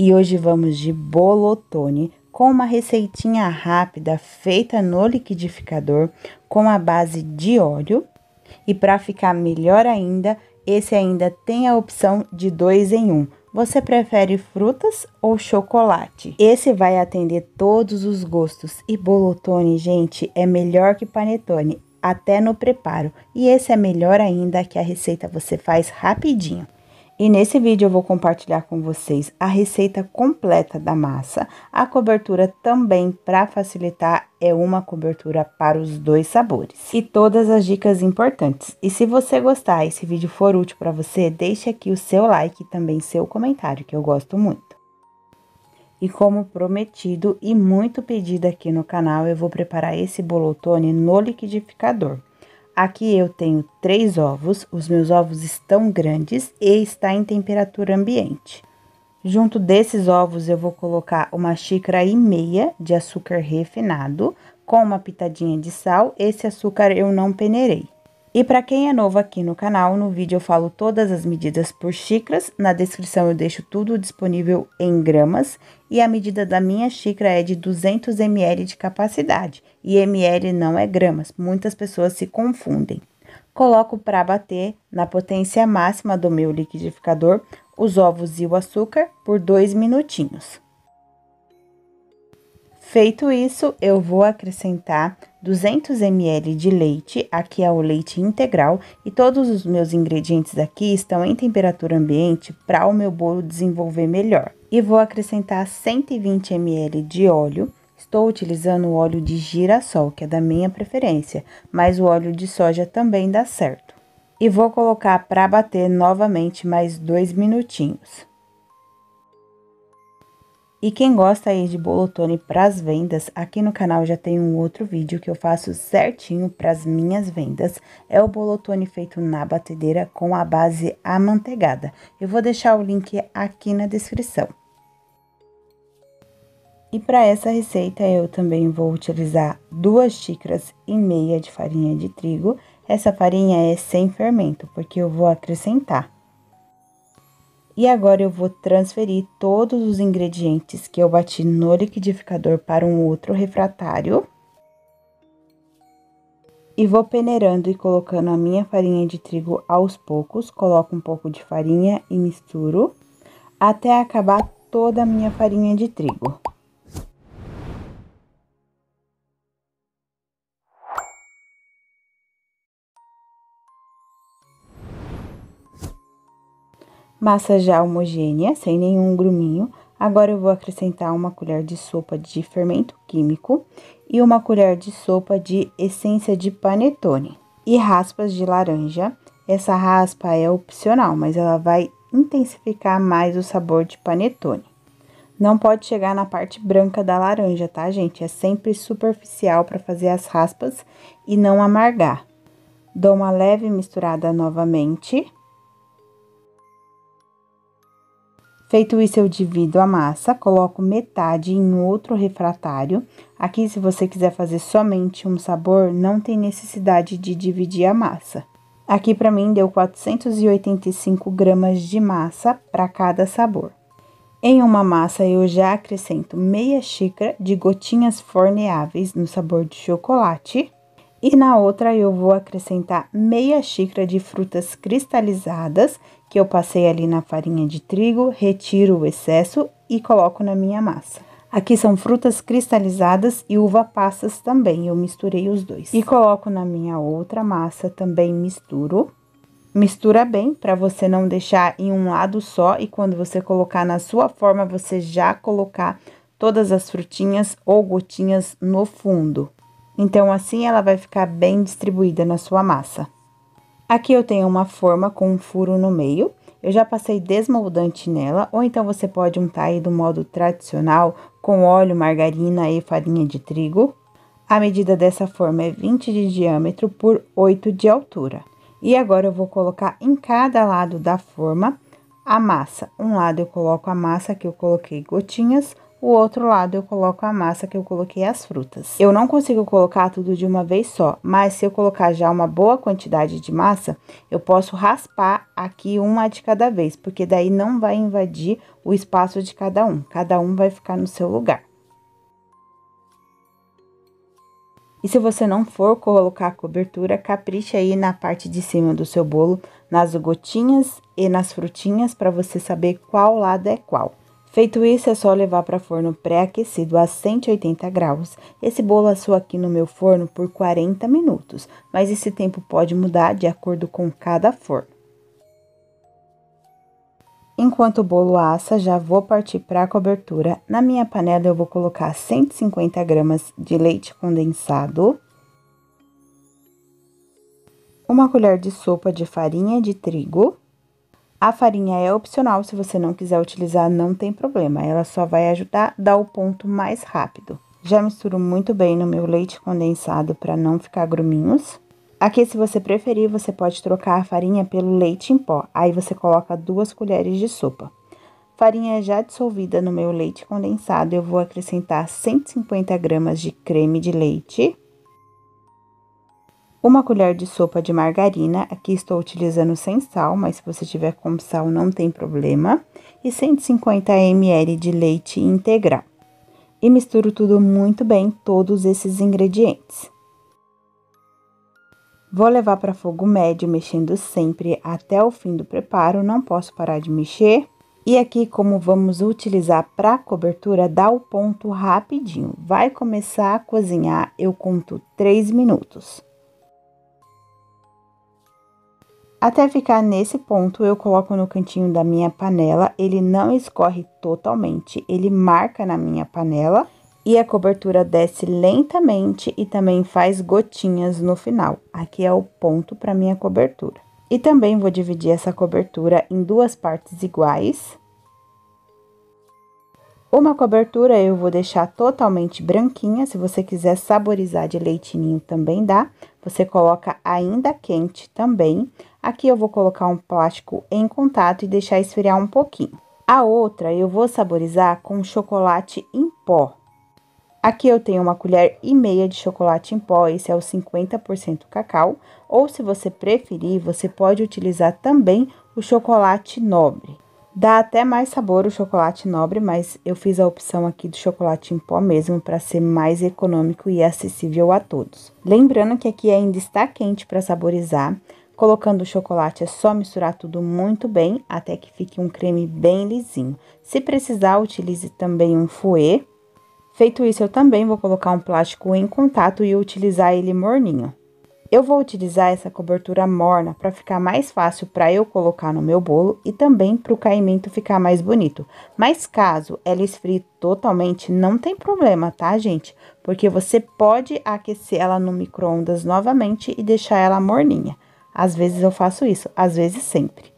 E hoje vamos de bolotone com uma receitinha rápida feita no liquidificador com a base de óleo. E para ficar melhor ainda, esse ainda tem a opção de dois em um. Você prefere frutas ou chocolate? Esse vai atender todos os gostos. E bolotone, gente, é melhor que panetone, até no preparo. E esse é melhor ainda que a receita você faz rapidinho. E nesse vídeo eu vou compartilhar com vocês a receita completa da massa. A cobertura também para facilitar é uma cobertura para os dois sabores. E todas as dicas importantes. E se você gostar, esse vídeo for útil para você, deixe aqui o seu like e também seu comentário, que eu gosto muito. E como prometido e muito pedido aqui no canal, eu vou preparar esse bolotone no liquidificador. Aqui eu tenho três ovos, os meus ovos estão grandes e está em temperatura ambiente. Junto desses ovos eu vou colocar uma xícara e meia de açúcar refinado com uma pitadinha de sal. Esse açúcar eu não peneirei. E para quem é novo aqui no canal, no vídeo eu falo todas as medidas por xícaras, na descrição eu deixo tudo disponível em gramas e a medida da minha xícara é de 200 ml de capacidade e ml não é gramas, muitas pessoas se confundem. Coloco para bater na potência máxima do meu liquidificador os ovos e o açúcar por 2 minutinhos. Feito isso, eu vou acrescentar 200 ml de leite, aqui é o leite integral, e todos os meus ingredientes aqui estão em temperatura ambiente para o meu bolo desenvolver melhor. E vou acrescentar 120 ml de óleo, estou utilizando o óleo de girassol, que é da minha preferência, mas o óleo de soja também dá certo. E vou colocar para bater novamente mais dois minutinhos. E quem gosta aí de bolotone para as vendas, aqui no canal já tem um outro vídeo que eu faço certinho para as minhas vendas. É o bolotone feito na batedeira com a base amanteigada. Eu vou deixar o link aqui na descrição. E para essa receita eu também vou utilizar duas xícaras e meia de farinha de trigo. Essa farinha é sem fermento, porque eu vou acrescentar e agora eu vou transferir todos os ingredientes que eu bati no liquidificador para um outro refratário. E vou peneirando e colocando a minha farinha de trigo aos poucos, coloco um pouco de farinha e misturo até acabar toda a minha farinha de trigo. Massa já homogênea, sem nenhum gruminho. Agora eu vou acrescentar uma colher de sopa de fermento químico e uma colher de sopa de essência de panetone e raspas de laranja. Essa raspa é opcional, mas ela vai intensificar mais o sabor de panetone. Não pode chegar na parte branca da laranja, tá, gente? É sempre superficial para fazer as raspas e não amargar. Dou uma leve misturada novamente Feito isso, eu divido a massa, coloco metade em outro refratário. Aqui, se você quiser fazer somente um sabor, não tem necessidade de dividir a massa. Aqui, para mim, deu 485 gramas de massa para cada sabor. Em uma massa, eu já acrescento meia xícara de gotinhas forneáveis no sabor de chocolate. E na outra eu vou acrescentar meia xícara de frutas cristalizadas que eu passei ali na farinha de trigo, retiro o excesso e coloco na minha massa. Aqui são frutas cristalizadas e uva passas também, eu misturei os dois. E coloco na minha outra massa, também misturo. Mistura bem para você não deixar em um lado só e quando você colocar na sua forma, você já colocar todas as frutinhas ou gotinhas no fundo. Então assim ela vai ficar bem distribuída na sua massa. Aqui eu tenho uma forma com um furo no meio, eu já passei desmoldante nela, ou então você pode untar aí do modo tradicional, com óleo, margarina e farinha de trigo. A medida dessa forma é 20 de diâmetro por 8 de altura. E agora eu vou colocar em cada lado da forma a massa. Um lado eu coloco a massa que eu coloquei gotinhas, o outro lado eu coloco a massa que eu coloquei as frutas. Eu não consigo colocar tudo de uma vez só, mas se eu colocar já uma boa quantidade de massa, eu posso raspar aqui uma de cada vez, porque daí não vai invadir o espaço de cada um, cada um vai ficar no seu lugar. E se você não for colocar a cobertura, capricha aí na parte de cima do seu bolo, nas gotinhas e nas frutinhas, para você saber qual lado é qual. Feito isso, é só levar para forno pré-aquecido a 180 graus. Esse bolo assou aqui no meu forno por 40 minutos, mas esse tempo pode mudar de acordo com cada forno. Enquanto o bolo assa, já vou partir para a cobertura. Na minha panela eu vou colocar 150 gramas de leite condensado, uma colher de sopa de farinha de trigo, a farinha é opcional, se você não quiser utilizar, não tem problema. Ela só vai ajudar a dar o ponto mais rápido. Já misturo muito bem no meu leite condensado para não ficar gruminhos. Aqui, se você preferir, você pode trocar a farinha pelo leite em pó. Aí você coloca duas colheres de sopa. Farinha já dissolvida no meu leite condensado, eu vou acrescentar 150 gramas de creme de leite. Uma colher de sopa de margarina, aqui estou utilizando sem sal, mas se você tiver com sal não tem problema. E 150 ml de leite integral. E misturo tudo muito bem, todos esses ingredientes. Vou levar para fogo médio, mexendo sempre até o fim do preparo, não posso parar de mexer. E aqui, como vamos utilizar para cobertura, dá o ponto rapidinho. Vai começar a cozinhar, eu conto 3 minutos. Até ficar nesse ponto, eu coloco no cantinho da minha panela, ele não escorre totalmente, ele marca na minha panela e a cobertura desce lentamente e também faz gotinhas no final. Aqui é o ponto para minha cobertura. E também vou dividir essa cobertura em duas partes iguais. Uma cobertura eu vou deixar totalmente branquinha, se você quiser saborizar de leitinho também dá. Você coloca ainda quente também. Aqui eu vou colocar um plástico em contato e deixar esfriar um pouquinho. A outra eu vou saborizar com chocolate em pó. Aqui eu tenho uma colher e meia de chocolate em pó, esse é o 50% cacau, ou se você preferir, você pode utilizar também o chocolate nobre. Dá até mais sabor o chocolate nobre, mas eu fiz a opção aqui do chocolate em pó mesmo para ser mais econômico e acessível a todos. Lembrando que aqui ainda está quente para saborizar, Colocando o chocolate é só misturar tudo muito bem até que fique um creme bem lisinho. Se precisar, utilize também um fouet. Feito isso, eu também vou colocar um plástico em contato e utilizar ele morninho. Eu vou utilizar essa cobertura morna para ficar mais fácil para eu colocar no meu bolo e também para o caimento ficar mais bonito. Mas caso ela esfrie totalmente, não tem problema, tá, gente? Porque você pode aquecer ela no micro-ondas novamente e deixar ela morninha. Às vezes eu faço isso, às vezes sempre.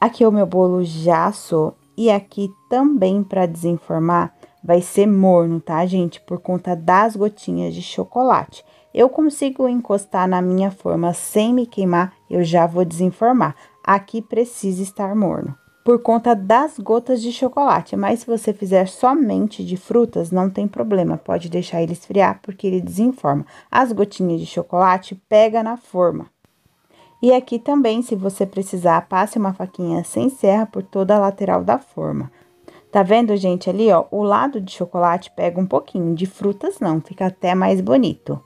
Aqui o meu bolo já assou e aqui também para desenformar vai ser morno, tá, gente? Por conta das gotinhas de chocolate. Eu consigo encostar na minha forma sem me queimar, eu já vou desenformar. Aqui precisa estar morno por conta das gotas de chocolate, mas se você fizer somente de frutas, não tem problema, pode deixar ele esfriar porque ele desenforma. As gotinhas de chocolate pega na forma. E aqui também, se você precisar, passe uma faquinha sem serra por toda a lateral da forma. Tá vendo, gente, ali, ó, o lado de chocolate pega um pouquinho, de frutas não, fica até mais bonito.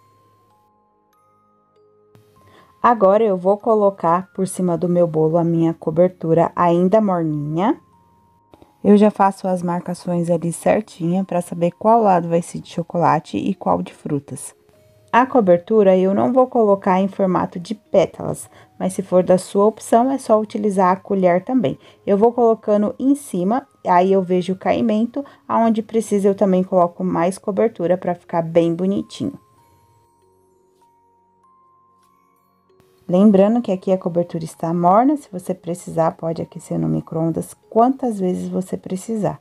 Agora eu vou colocar por cima do meu bolo a minha cobertura ainda morninha. Eu já faço as marcações ali certinha para saber qual lado vai ser de chocolate e qual de frutas. A cobertura eu não vou colocar em formato de pétalas, mas se for da sua opção é só utilizar a colher também. Eu vou colocando em cima, aí eu vejo o caimento, aonde precisa eu também coloco mais cobertura para ficar bem bonitinho. Lembrando que aqui a cobertura está morna, se você precisar, pode aquecer no micro-ondas quantas vezes você precisar.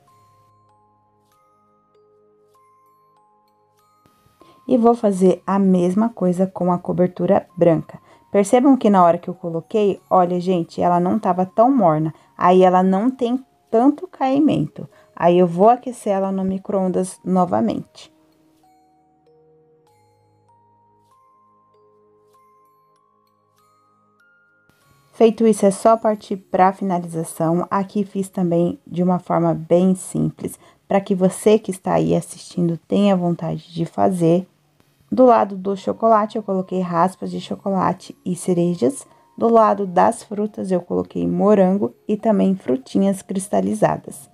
E vou fazer a mesma coisa com a cobertura branca. Percebam que na hora que eu coloquei, olha, gente, ela não estava tão morna. Aí, ela não tem tanto caimento. Aí, eu vou aquecer ela no micro-ondas novamente. Feito isso, é só partir para a finalização. Aqui fiz também de uma forma bem simples, para que você que está aí assistindo tenha vontade de fazer. Do lado do chocolate, eu coloquei raspas de chocolate e cerejas. Do lado das frutas, eu coloquei morango e também frutinhas cristalizadas.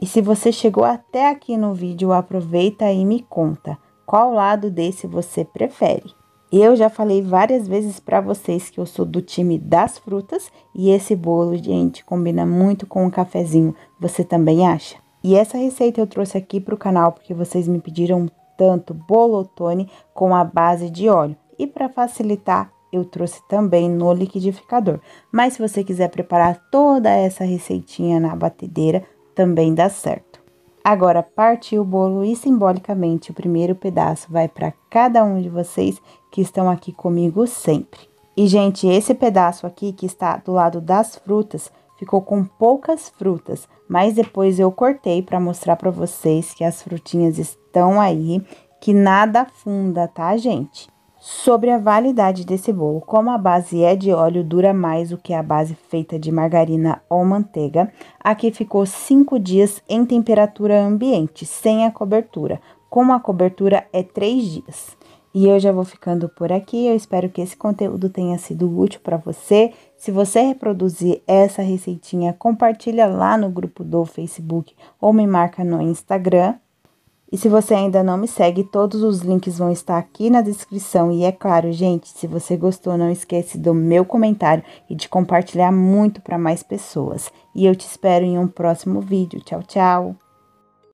E se você chegou até aqui no vídeo, aproveita e me conta qual lado desse você prefere. Eu já falei várias vezes para vocês que eu sou do time das frutas e esse bolo, gente, combina muito com um cafezinho. Você também acha? E essa receita eu trouxe aqui para o canal porque vocês me pediram tanto bolotone com a base de óleo. E para facilitar, eu trouxe também no liquidificador. Mas se você quiser preparar toda essa receitinha na batedeira, também dá certo. Agora partiu o bolo e simbolicamente o primeiro pedaço vai para cada um de vocês que estão aqui comigo sempre. E gente, esse pedaço aqui que está do lado das frutas ficou com poucas frutas, mas depois eu cortei para mostrar para vocês que as frutinhas estão aí, que nada afunda, tá, gente? Sobre a validade desse bolo, como a base é de óleo, dura mais do que a base feita de margarina ou manteiga. Aqui ficou 5 dias em temperatura ambiente, sem a cobertura. como a cobertura é 3 dias. E eu já vou ficando por aqui. Eu espero que esse conteúdo tenha sido útil para você. Se você reproduzir essa receitinha, compartilha lá no grupo do Facebook ou me marca no Instagram. E se você ainda não me segue, todos os links vão estar aqui na descrição. E é claro, gente, se você gostou, não esquece do meu comentário e de compartilhar muito para mais pessoas. E eu te espero em um próximo vídeo. Tchau, tchau!